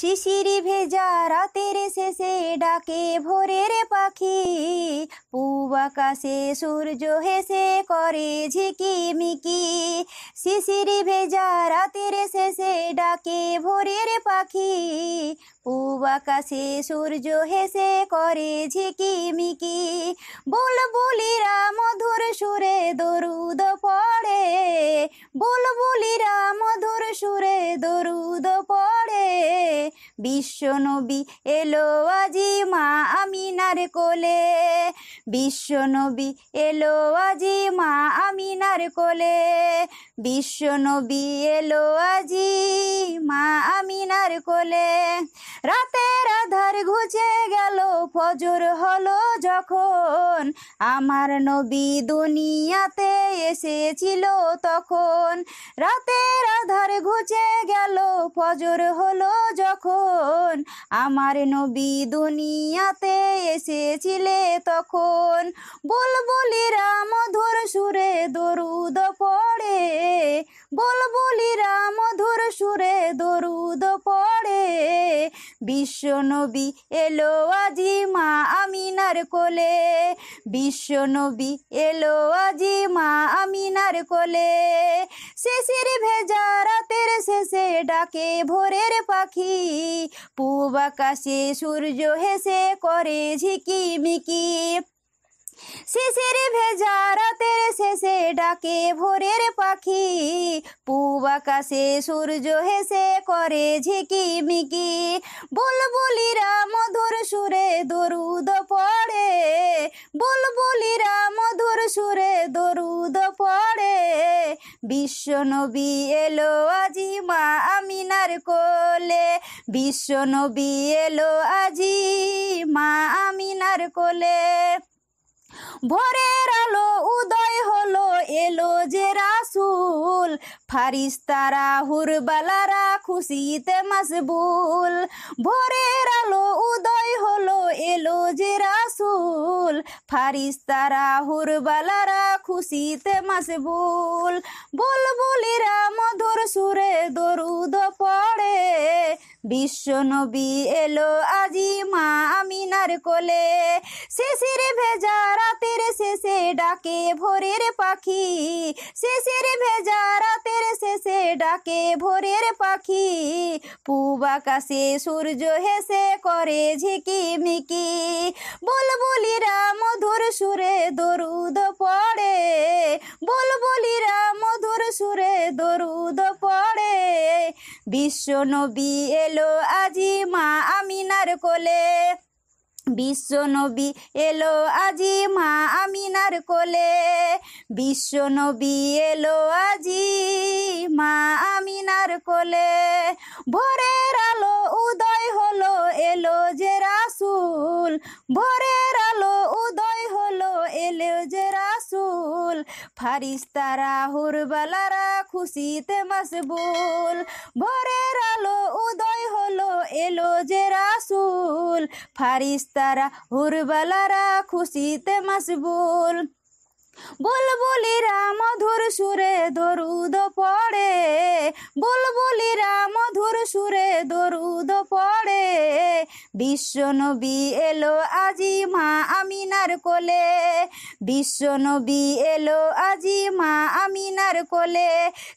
শিশিরি ভেজা রাতের শেষে ডাকে ভোরের পাখি পূব আকাশে সূর্য হেসে করে ঝিকিমিকি শিশিরি ভেজা রাতের শেষে ডাকে ভোরের পাখি পূব আকাশে সূর্য হেসে করে ঝিকিমিকি বুলিরা মধুর সুরে দরুদ পড়ে বুলিরা মধুর সুরে দরুদ পড়ে বিশ্বনবী এলো আজি মা আমিনার কোলে বিশ্বনবী এলো আজি মা আমিনার কোলে বিশ্বনবী এলো আজি মা আমিনার কোলে রাতে আর ঘুচে গেল ফজর হলো যখন আমার নবী দুনিয়াতে এসেছিল তখন রাতের আধার ঘুচে গেল ফজর হলো যখন আমার নবী দুনিয়াতে এসেছিলে তখন বুলবুলিরা মধুর সুরে দরুদ পড়ে বলবলিরা মধুর সুরে দরুদ পড়ে বিশ্ব নবী এলো আজি মা আমিনার কোলে বিশ্ব নবী এলো আজি মা আমিনার কোলে শেষের ভেজা রাতের শেষে ডাকে ভোরের পাখি পূব আকাশে সূর্য হেসে করে ঝিকিমিকি শেষের ভেজা রাতের শেষে ডাকে ভোরের পাখি আকাশে সূর্য হেসে করে ঝিকিমিকি বুলবুলিরা মধুর সুরে দরুদ পড়ে বুলবুলিরা মধুর সুরে দরুদ পড়ে বিশ্ব নবী এলো আজি মা আমিনার কোলে বিশ্ব নবী এলো আজি মা আমিনার কোলে ভোরের আলো উদয় হলো এলো যে রাসুল ফারিস্তারা হুরবালারা খুশিতে মাসবুল ভোরের আলো উদয় হলো এলো যে রাসুল ফারিস্তারা হুরবালারা খুশিতে মাসবুল বুলবুলিরা মধুর সুরে দরুদ পড়ে বিশ্ব নবী এলো আজি মা আমিনার কোলে শিশির ভেজারা শেষে ডাকে ভোরের পাখি শেষের ভেজা রাতের শেষে ডাকে ভোরের পাখি পূব আকাশে সূর্য হেসে করে ঝিকিমিকি বুলবুলিরা মধুর সুরে দরুদ পড়ে বুলবুলিরা মধুর সুরে দরুদ পড়ে বিশ্ব নবী এলো আজি মা আমিনার কোলে বিশ্বনবী এলো আজি মা আমিনার কোলে বিশ্বনবী এলো আজি মা আমিনার কোলে ভোরের আলো উদয় হলো এলো যে রাসুল ভোরের আলো উদয় হলো এলো যে রাসুল ফারিস্তারা হুরবালারা খুশিতে মাসবুল ভোরের আলো উদয় এলো যে রাসুল ফারিস্তারা হুরবালারা খুশিতে মাসবুল বুলবুলিরা মধুর সুরে দরুদ পড়ে বুলবুলিরা মধুর সুরে দরুদ পড়ে বিশ্ব নবী এলো আজি মা আমিনার কোলে বিশ্বনবী এলো আজি মা আমিনার কোলে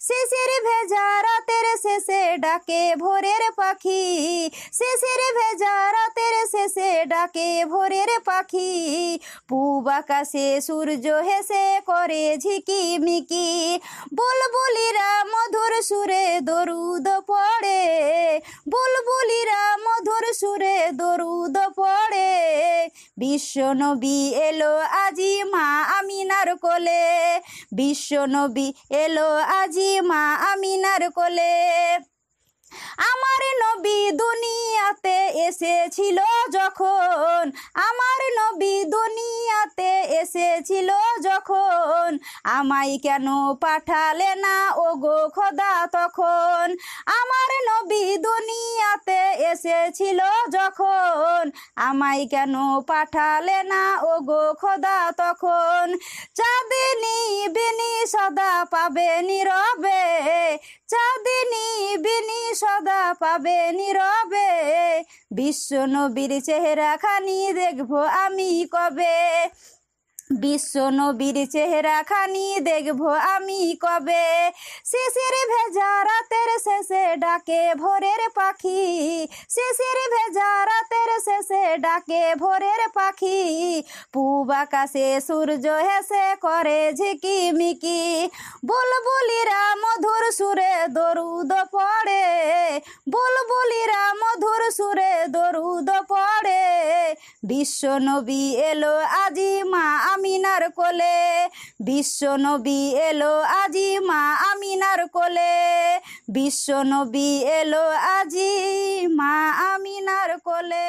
শেষের ভেজা রাতের শেষে ডাকে ভোরের পাখি শেষের ভেজা রাতের শেষে ডাকে ভোরের পাখি পুব আকাশে সূর্য হেসে করে ঝিকিমিকি বুলবুলিরা মধুর সুরে বিশ্ব নবী এলো আজি মা আমিনার কোলে বিশ্ব নবী এলো আজি মা আমিনার কোলে আমার নবী দুনিয়াতে এসেছিল যখন আমার নবী দুনিয়াতে এসেছিল যখন আমায় কেন পাঠালে না ও গো খোদা তখন আমার নবী দুনিয়া এসেছিল যখন আমায় কেন পাঠালে না ও গো খোদা তখন চাঁদিনী বিনি সদা পাবে নীরবে চাঁদিনী বিনি সদা পাবে নীরবে বিশ্ব নবীর চেহারা খানি দেখবো আমি কবে বিশ্ব নবীর চেহারা খানি দেখবো আমি কবে শেষের ভেজা রাতের শেষে ডাকে ভোরের পাখি শেষের ভেজা রাতের শেষে ডাকে ভোরের পাখি পূব আকাশে সূর্য হেসে করে ঝিকিমিকি বুলবুলিরা মধুর সুরে দরুদ পড়ে বুলবুলিরা মধুর সুরে দরুদ বিশ্ব নবী এলো আজি মা আমিনার কোলে বিশ্ব নবী এলো আজি মা আমিনার কোলে বিশ্ব নবী এলো আজি মা আমিনার কোলে